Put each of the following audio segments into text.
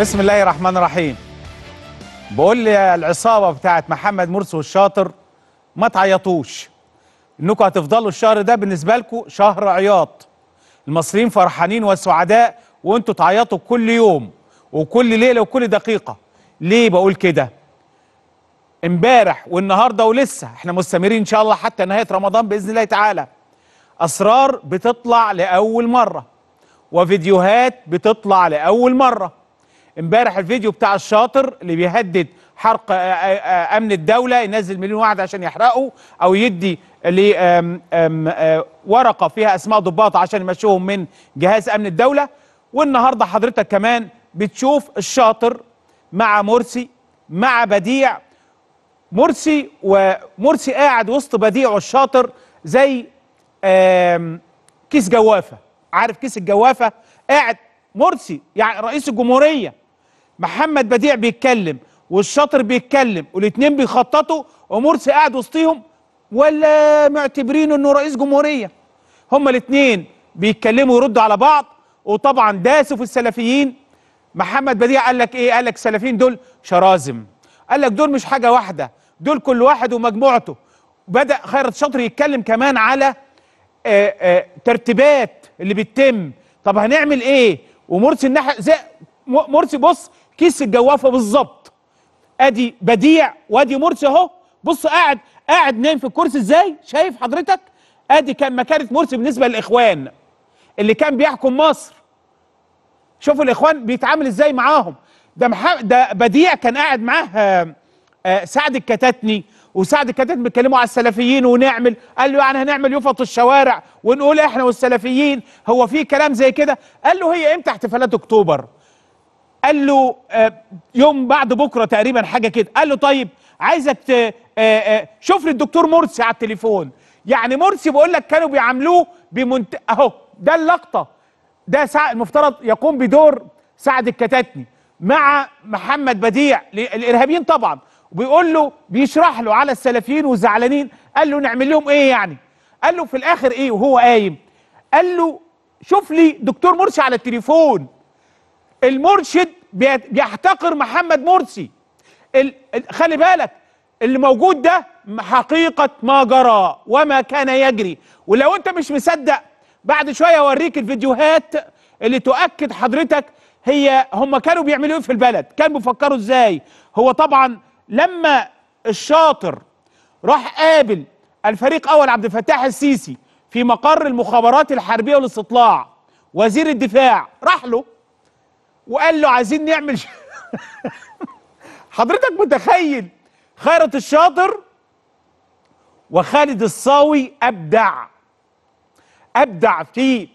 بسم الله الرحمن الرحيم بقول لي العصابه بتاعت محمد مرسي والشاطر ما تعيطوش انكم هتفضلوا الشهر ده بالنسبه لكم شهر عياط المصريين فرحانين وسعداء وانتوا تعيطوا كل يوم وكل ليله وكل دقيقه ليه بقول كده امبارح والنهارده ولسه احنا مستمرين ان شاء الله حتى نهايه رمضان باذن الله تعالى اسرار بتطلع لاول مره وفيديوهات بتطلع لاول مره امبارح الفيديو بتاع الشاطر اللي بيهدد حرق آه، آه، آه، امن الدوله ينزل مليون واحد عشان يحرقه او يدي ورقه فيها اسماء ضباط عشان يمشوهم من جهاز امن الدوله والنهارده حضرتك كمان بتشوف الشاطر مع مرسي مع بديع مرسي ومرسي قاعد وسط بديع والشاطر زي كيس جوافه عارف كيس الجوافه قاعد مرسي يعني رئيس الجمهوريه محمد بديع بيتكلم والشاطر بيتكلم والاثنين بيخططوا ومرسي قاعد وسطيهم ولا معتبرين انه رئيس جمهوريه هما الاثنين بيتكلموا ويردوا على بعض وطبعا داسوا في السلفيين محمد بديع قال لك ايه قال لك السلفيين دول شرازم قال لك دول مش حاجه واحده دول كل واحد ومجموعته بدا خيرت شاطر يتكلم كمان على آآ آه، آآ آه، ترتيبات اللي بتتم طب هنعمل ايه ومرسي الناحيه زي مرسي بص كيس الجوافه بالظبط ادي بديع وادي مرسي اهو بص قاعد قاعد نايم في الكرسي ازاي شايف حضرتك ادي كان مكانه مرسي بالنسبه للاخوان اللي كان بيحكم مصر شوفوا الاخوان بيتعامل ازاي معاهم ده مح... ده بديع كان قاعد معاه آه، آه، سعد الكتاتني وسعد الكتاتني بيتكلموا على السلفيين ونعمل قال له يعني هنعمل يفط الشوارع ونقول احنا والسلفيين هو في كلام زي كده قال له هي امتى احتفالات اكتوبر قال له آه، يوم بعد بكره تقريبا حاجه كده قال له طيب عايزك آه، آه، شوف لي الدكتور مرسي على التليفون يعني مرسي بقول لك كانوا بيعاملوه بمنت اهو ده اللقطه ده سع... المفترض يقوم بدور سعد الكتاتني مع محمد بديع الارهابيين طبعا وبيقول له بيشرح له على السلفيين والزعلانين قال له نعمل لهم ايه يعني قال له في الاخر ايه وهو قايم قال له شوف لي دكتور مرسي على التليفون المرشد بيحتقر محمد مرسي خلي بالك اللي موجود ده حقيقة ما جرى وما كان يجري ولو انت مش مصدق بعد شوية اوريك الفيديوهات اللي تؤكد حضرتك هي هم كانوا بيعملوا ايه في البلد كانوا بيفكروا ازاي هو طبعا لما الشاطر راح قابل الفريق اول عبد الفتاح السيسي في مقر المخابرات الحربية والاستطلاع وزير الدفاع راح له وقال له عايزين نعمل ش... حضرتك متخيل خيرت الشاطر وخالد الصاوي ابدع ابدع في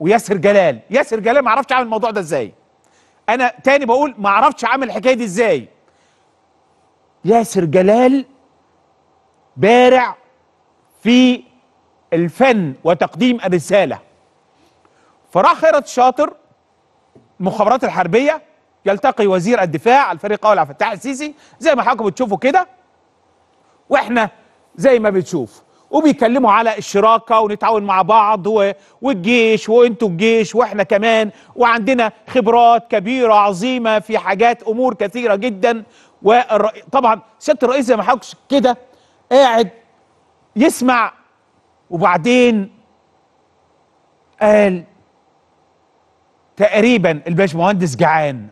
وياسر جلال ياسر جلال ما عرفش عامل الموضوع ده ازاي انا تاني بقول ما عرفش عامل الحكايه دي ازاي ياسر جلال بارع في الفن وتقديم الرساله فراح خيرت شاطر المخابرات الحربيه يلتقي وزير الدفاع الفريق الاول عبد الفتاح السيسي زي ما حضراتكم بتشوفوا كده واحنا زي ما بتشوف وبيكلموا على الشراكه ونتعاون مع بعض و... والجيش وانتوا الجيش واحنا كمان وعندنا خبرات كبيره عظيمه في حاجات امور كثيره جدا والر... طبعا سياده الرئيس زي ما حضرتك كده قاعد يسمع وبعدين قال تقريبا الباشمهندس جعان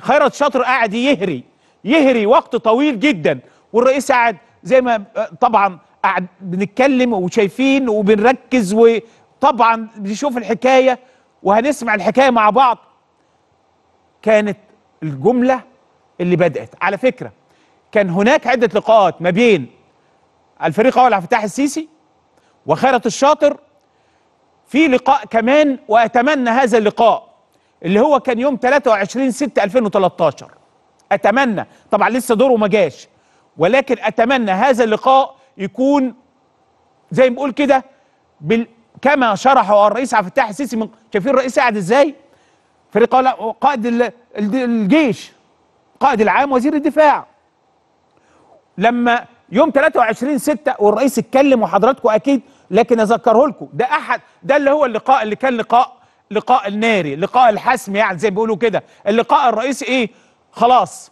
خيرت شاطر قاعد يهري يهري وقت طويل جدا والرئيس قاعد زي ما آه، طبعا قاعد بنتكلم وشايفين وبنركز وطبعا بنشوف الحكايه وهنسمع الحكايه مع بعض كانت الجمله اللي بدات على فكره كان هناك عده لقاءات ما بين الفريق اول عبد الفتاح السيسي وخيرت الشاطر في لقاء كمان واتمنى هذا اللقاء اللي هو كان يوم 23 6 2013 اتمنى طبعا لسه دوره ما جاش ولكن اتمنى هذا اللقاء يكون زي ما بقول كده كما شرحه الرئيس عبد الفتاح السيسي من شايفين الرئيس قاعد ازاي؟ في قائد الجيش قائد العام وزير الدفاع لما يوم 23 6 والرئيس اتكلم وحضراتكم اكيد لكن اذكره لكم ده احد ده اللي هو اللقاء اللي كان لقاء لقاء الناري لقاء الحسم يعني زي بيقولوا كده اللقاء الرئيسي ايه خلاص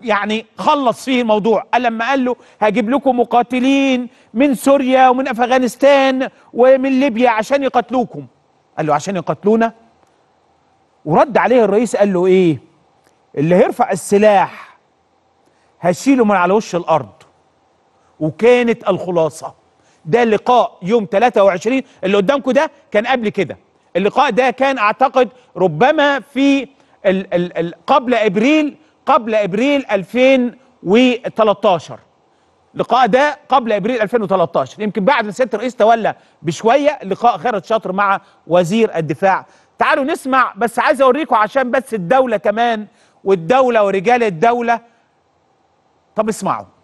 يعني خلص فيه الموضوع قال لما قال له هجيب لكم مقاتلين من سوريا ومن افغانستان ومن ليبيا عشان يقتلوكم قال له عشان يقتلونا ورد عليه الرئيس قال له ايه اللي هيرفع السلاح هشيله من على وش الارض وكانت الخلاصه ده لقاء يوم 23 اللي قدامكم ده كان قبل كده اللقاء ده كان اعتقد ربما في الـ الـ الـ قبل ابريل قبل ابريل 2013 اللقاء ده قبل ابريل 2013 يمكن بعد ما سياده الرئيس تولى بشويه لقاء خيرت شاطر مع وزير الدفاع تعالوا نسمع بس عايز اوريكم عشان بس الدوله كمان والدوله ورجال الدوله طب اسمعوا